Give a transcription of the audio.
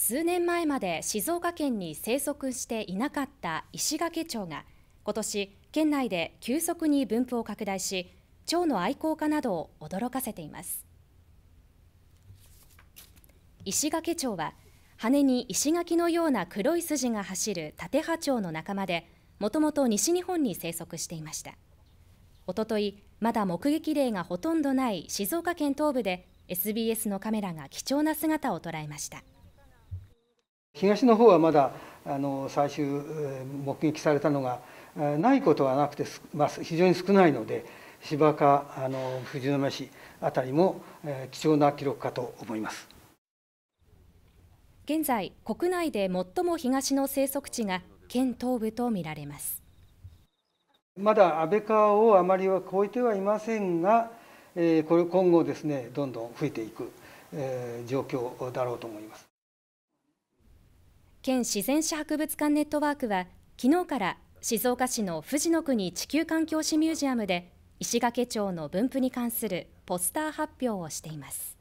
数年前まで静岡県に生息していなかった石垣町が今年県内で急速に分布を拡大し蝶の愛好家などを驚かせています石垣蝶は羽に石垣のような黒い筋が走る縦波ハの仲間でもともと西日本に生息していましたおとといまだ目撃例がほとんどない静岡県東部で SBS のカメラが貴重な姿を捉えました東の方はまだあの最終目撃されたのがないことはなくて、まあ、非常に少ないので芝かあの藤沼市あたりも、えー、貴重な記録かと思います現在国内で最も東の生息地が県東部とみられますまだ安倍川をあまりは超えてはいませんが、えー、これ今後ですねどんどん増えていく、えー、状況だろうと思います県自然史博物館ネットワークは昨日から静岡市の富士の国地球環境史ミュージアムで石垣町の分布に関するポスター発表をしています